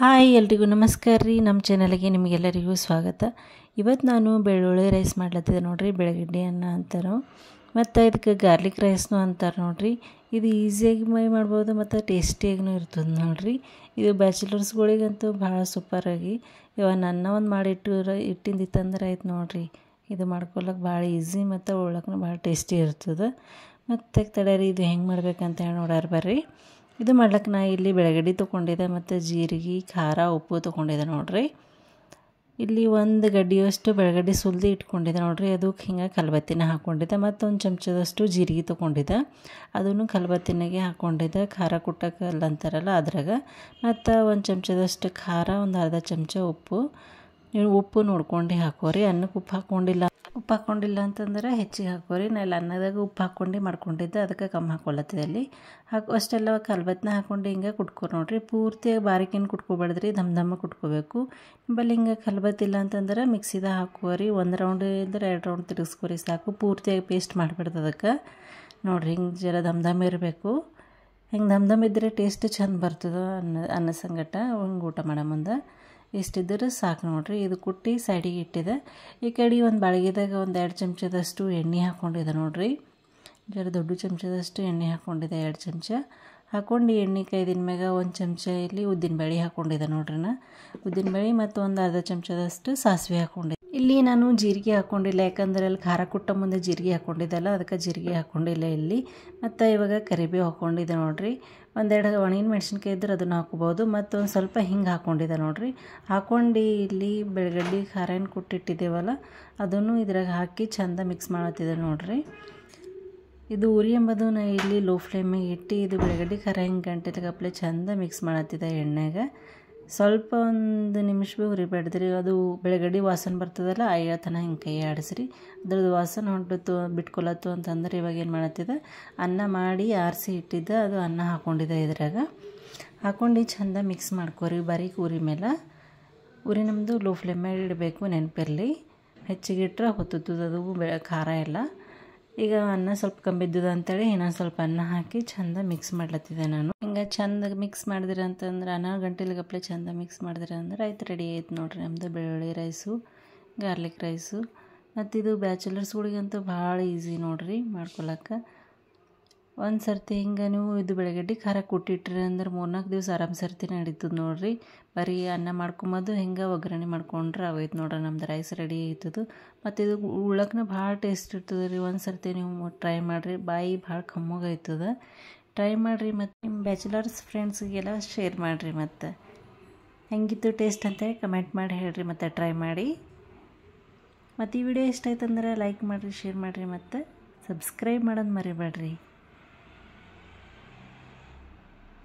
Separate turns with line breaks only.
hi ಎಲ್ರಿಗೂ ನಮಸ್ಕಾರ ರೀ ನಮ್ಮ ಚಾನಲ್ಗೆ ನಿಮಗೆಲ್ಲರಿಗೂ ಸ್ವಾಗತ ಇವತ್ತು ನಾನು ಬೆಳ್ಳುಳ್ಳಿ ರೈಸ್ ಮಾಡ್ಲತ್ತಿದ್ದೆ ನೋಡಿರಿ ಬೆಳಗಡ್ಡೆ ಅನ್ನ ಅಂತಾರೋ ಮತ್ತು ಇದಕ್ಕೆ ಗಾರ್ಲಿಕ್ ರೈಸ್ನು ಅಂತಾರೆ ನೋಡಿರಿ ಇದು ಈಸಿಯಾಗಿ ಮೈ ಮಾಡ್ಬೋದು ಮತ್ತು ಟೇಸ್ಟಿಯಾಗೂ ಇರ್ತದೆ ನೋಡಿರಿ ಇದು ಬ್ಯಾಚುಲರ್ಸ್ಗಳಿಗಂತೂ ಭಾಳ ಸೂಪರಾಗಿ ಇವಾಗ ನನ್ನ ಒಂದು ಮಾಡಿಟ್ಟು ಇತ್ತಂದ್ರೆ ಆಯ್ತು ನೋಡಿರಿ ಇದು ಮಾಡ್ಕೊಳಕ್ಕೆ ಭಾಳ ಈಸಿ ಮತ್ತು ಉಳ್ಳಕ್ಕೂ ಭಾಳ ಟೇಸ್ಟಿ ಇರ್ತದೆ ಮತ್ತು ತಡರಿ ಇದು ಹೆಂಗೆ ಮಾಡ್ಬೇಕಂತ ಹೇಳಿ ನೋಡ್ಯಾರ ಬರ್ರಿ ಇದು ಮಾಡ್ಲಿಕ್ಕೆ ನಾ ಇಲ್ಲಿ ಬೆಳಗಡಿ ತೊಗೊಂಡಿದ್ದೆ ಮತ್ತು ಜೀರಿಗೆ ಖಾರ ಉಪ್ಪು ತೊಗೊಂಡಿದ್ದೆ ನೋಡ್ರಿ ಇಲ್ಲಿ ಒಂದು ಗಡ್ಡಿಯಷ್ಟು ಬೆಳಗಡ್ಡಿ ಸುಲ್ದಿ ಇಟ್ಕೊಂಡಿದ್ದೆ ನೋಡ್ರಿ ಅದಕ್ಕೆ ಹಿಂಗೆ ಕಲ್ಬತ್ತಿನ ಹಾಕ್ಕೊಂಡಿದ್ದೆ ಒಂದು ಚಮಚದಷ್ಟು ಜೀರಿಗೆ ತೊಗೊಂಡಿದ್ದೆ ಅದನ್ನು ಕಲ್ಬತ್ತಿನಾಗೆ ಹಾಕ್ಕೊಂಡಿದ್ದೆ ಖಾರ ಕುಟ್ಟಕ್ಕೆ ಅಂತಾರಲ್ಲ ಅದ್ರಾಗ ಮತ್ತು ಒಂದು ಚಮಚದಷ್ಟು ಖಾರ ಒಂದು ಅರ್ಧ ಚಮಚ ಉಪ್ಪು ನೀವು ಉಪ್ಪು ನೋಡ್ಕೊಂಡು ಹಾಕೋರಿ ಅನ್ನಕ್ಕೆ ಉಪ್ಪು ಹಾಕ್ಕೊಂಡಿಲ್ಲ ಉಪ್ಪು ಹಾಕ್ಕೊಂಡಿಲ್ಲ ಅಂತಂದ್ರೆ ಹೆಚ್ಚಿಗೆ ಹಾಕೋರಿ ನಾನು ಅನ್ನದಾಗ ಉಪ್ಪು ಹಾಕ್ಕೊಂಡು ಮಾಡ್ಕೊಂಡಿದ್ದೆ ಅದಕ್ಕೆ ಕಮ್ಮಿ ಹಾಕೊಳತ್ತಿದೆ ಅಲ್ಲಿ ಹಾಕಿ ಅಷ್ಟೆಲ್ಲ ಕಲ್ಬತ್ತನ ಹಾಕೊಂಡು ಹಿಂಗೆ ಕುಟ್ಕೋರಿ ನೋಡಿರಿ ಪೂರ್ತಿಯಾಗಿ ಬಾರಿಕೇನು ಕುಟ್ಕೊಬಾರ್ದ್ರಿ ಧಮ್ ದಮ್ಮ ಕುಟ್ಕೋಬೇಕು ನಿಂಬಲ್ಲಿ ಹಿಂಗೆ ಕಲ್ಬತ್ತಿಲ್ಲ ಅಂತಂದ್ರೆ ಮಿಕ್ಸಿದ ಹಾಕೋರಿ ಒಂದು ರೌಂಡ್ ಅಂದ್ರೆ ಎರಡು ರೌಂಡ್ ತಿರುಗಿಸ್ಕೋರಿ ಸಾಕು ಪೂರ್ತಿಯಾಗಿ ಪೇಸ್ಟ್ ಮಾಡಿಬಿಡ್ದು ಅದಕ್ಕೆ ನೋಡಿರಿ ಹಿಂಗೆ ಜರ ಧಮ್ ದಮ್ ಇರಬೇಕು ಹಿಂಗೆ ದಮ್ ದಮ್ ಇದ್ದರೆ ಟೇಸ್ಟ್ ಚಂದ ಬರ್ತದೆ ಅನ್ನ ಅನ್ನ ಸಂಗಟ ಹಿಂಗೆ ಊಟ ಮಾಡೋ ಮುಂದೆ ಇಷ್ಟಿದ್ರೆ ಸಾಕು ನೋಡ್ರಿ ಇದು ಕುಟ್ಟಿ ಸೈಡಿಗೆ ಇಟ್ಟಿದೆ ಈ ಕಡೆ ಒಂದು ಬಳಗಿದಾಗ ಒಂದು ಎರಡು ಚಮಚದಷ್ಟು ಎಣ್ಣೆ ಹಾಕ್ಕೊಂಡಿದೆ ನೋಡ್ರಿ ಜರ ದೊಡ್ಡ ಚಮಚದಷ್ಟು ಎಣ್ಣೆ ಹಾಕ್ಕೊಂಡಿದೆ ಎರಡು ಚಮಚ ಹಾಕ್ಕೊಂಡು ಎಣ್ಣೆ ಕೈದಿನ ಮ್ಯಾಗ ಒಂದು ಚಮಚ ಇಲ್ಲಿ ಉದ್ದಿನ ಬೇಳೆ ಹಾಕ್ಕೊಂಡಿದೆ ನೋಡ್ರಿ ನಾ ಉದ್ದಿನ ಬೇಳೆ ಮತ್ತು ಒಂದು ಅರ್ಧ ಚಮಚದಷ್ಟು ಸಾಸಿವೆ ಹಾಕ್ಕೊಂಡಿದ್ದೆ ಇಲ್ಲಿ ನಾನು ಜೀರಿಗೆ ಹಾಕ್ಕೊಂಡಿಲ್ಲ ಯಾಕಂದರೆ ಅಲ್ಲಿ ಖಾರ ಕುಟ್ಟ ಮುಂದೆ ಜೀರಿಗೆ ಹಾಕ್ಕೊಂಡಿದ್ದಲ್ಲ ಅದಕ್ಕೆ ಜೀರಿಗೆ ಹಾಕ್ಕೊಂಡಿಲ್ಲ ಇಲ್ಲಿ ಮತ್ತು ಇವಾಗ ಕರಿಬೇವು ಹಾಕ್ಕೊಂಡಿದ್ದೆ ನೋಡಿರಿ ಒಂದೆರಡು ಒಣಗಿನ ಮೆಣಸಿನ್ಕಾಯಿ ಇದ್ರೆ ಅದನ್ನು ಹಾಕ್ಬೋದು ಮತ್ತು ಒಂದು ಸ್ವಲ್ಪ ಹಿಂಗೆ ಹಾಕ್ಕೊಂಡಿದ್ದೆ ನೋಡಿರಿ ಹಾಕ್ಕೊಂಡು ಇಲ್ಲಿ ಬೆಳಗಡ್ಡಿ ಖಾರ ಏನು ಕುಟ್ಟಿಟ್ಟಿದ್ದೇವಲ್ಲ ಅದನ್ನು ಇದ್ರಾಗ ಹಾಕಿ ಚೆಂದ ಮಿಕ್ಸ್ ಮಾಡತ್ತಿದ್ದೆ ನೋಡಿರಿ ಇದು ಉರಿ ಎಂಬುದು ನಾ ಇಲ್ಲಿ ಲೋ ಫ್ಲೇಮಿಗೆ ಇಟ್ಟು ಇದು ಬೆಳಗಡ್ಡೆ ಖಾರ ಹಿಂಗೆ ಗಂಟೆಗಪ್ಲೆ ಚೆಂದ ಮಿಕ್ಸ್ ಮಾಡತ್ತಿದ್ದೆ ಎಣ್ಣೆಗೆ ಸ್ವಲ್ಪ ಒಂದು ನಿಮಿಷ ಉರಿ ಬೇಡ್ದಿರಿ ಅದು ಬೆಳಗಡೆ ವಾಸನೆ ಬರ್ತದಲ್ಲ ತನ ಹಿಂಗೆ ಕೈ ಆಡಿಸ್ರಿ ಅದ್ರದ್ದು ವಾಸನೆ ಹೊಂಟತ್ತು ಬಿಟ್ಕೊಳತ್ತು ಅಂತಂದ್ರೆ ಇವಾಗ ಏನು ಮಾಡತ್ತಿದೆ ಅನ್ನ ಮಾಡಿ ಆರಿಸಿ ಇಟ್ಟಿದ್ದ ಅದು ಅನ್ನ ಹಾಕೊಂಡಿದ್ದೆ ಇದ್ರಾಗ ಹಾಕ್ಕೊಂಡು ಚಂದ ಮಿಕ್ಸ್ ಮಾಡ್ಕೋರಿ ಬರೀ ಉರಿ ಮೇಲೆ ಉರಿ ನಮ್ಮದು ಲೋ ಫ್ಲೇಮ್ ಮೇಲೆ ಇಡಬೇಕು ನೆನಪಿರಲಿ ಹೆಚ್ಚಿಗೆ ಇಟ್ಟರೆ ಹೊತ್ತುತ್ತದು ಅದು ಖಾರ ಎಲ್ಲ ಈಗ ಅನ್ನ ಸ್ವಲ್ಪ ಕಂಬಿದ್ದುದ ಅಂತೇಳಿ ಇನ್ನೊಂದು ಸ್ವಲ್ಪ ಅನ್ನ ಹಾಕಿ ಚಂದ ಮಿಕ್ಸ್ ಮಾಡ್ಲತ್ತಿದ್ದೆ ನಾನು ಹಿಂಗೆ ಚಂದ ಮಿಕ್ಸ್ ಮಾಡಿದಿರ ಅಂತಂದ್ರೆ ಅನ್ನ ಗಂಟೆಲಿಗಪ್ಲೆ ಚಂದ ಮಿಕ್ಸ್ ಮಾಡಿದಿರ ಅಂದ್ರೆ ಆಯ್ತು ರೆಡಿ ಆಯ್ತು ನೋಡ್ರಿ ನಮ್ದು ಬೆಳ್ಳುಳ್ಳಿ ರೈಸು ಗಾರ್ಲಿಕ್ ರೈಸು ಮತ್ತು ಇದು ಬ್ಯಾಚುಲರ್ಸ್ಗಳಿಗಂತೂ ಭಾಳ ಈಸಿ ನೋಡ್ರಿ ಮಾಡ್ಕೊಳಕ್ಕೆ ಒಂದು ಸರ್ತಿ ಹಿಂಗೆ ನೀವು ಇದು ಬೆಳಗಡ್ಡಿ ಖಾರ ಕೊಟ್ಟಿಟ್ರಿ ಅಂದ್ರೆ ಮೂರ್ನಾಲ್ಕು ದಿವಸ ಆರಾಮ್ ಸರ್ತಿ ನಡೀತದೆ ನೋಡಿರಿ ಬರೀ ಅನ್ನ ಮಾಡ್ಕೊಂಬೋದು ಹಿಂಗೆ ಒಗ್ಗರಣೆ ಮಾಡ್ಕೊಂಡ್ರೆ ಆಗೋಯ್ತು ನೋಡ್ರಿ ನಮ್ದು ರೈಸ್ ರೆಡಿ ಆಯ್ತದ ಮತ್ತು ಇದು ಉಳ್ಳಕ್ಕನ ಭಾಳ ಟೇಸ್ಟ್ ಇರ್ತದೆ ರೀ ಒಂದು ಸರ್ತಿ ನೀವು ಟ್ರೈ ಮಾಡಿರಿ ಬಾಯಿ ಭಾಳ ಕಮ್ಮಗಾಯ್ತದ ಟ್ರೈ ಮಾಡಿರಿ ಮತ್ತು ನಿಮ್ಮ ಬ್ಯಾಚುಲರ್ಸ್ ಫ್ರೆಂಡ್ಸ್ಗೆಲ್ಲ ಶೇರ್ ಮಾಡಿರಿ ಮತ್ತು ಹೆಂಗಿತ್ತು ಟೇಸ್ಟ್ ಅಂತ ಕಮೆಂಟ್ ಮಾಡಿ ಹೇಳಿರಿ ಮತ್ತು ಟ್ರೈ ಮಾಡಿ ಮತ್ತು ಈ ವಿಡಿಯೋ ಇಷ್ಟ ಆಯ್ತಂದ್ರೆ ಲೈಕ್ ಮಾಡಿರಿ ಶೇರ್ ಮಾಡಿರಿ ಮತ್ತು ಸಬ್ಸ್ಕ್ರೈಬ್ ಮಾಡೋದು ಮರಿಬೇಡ್ರಿ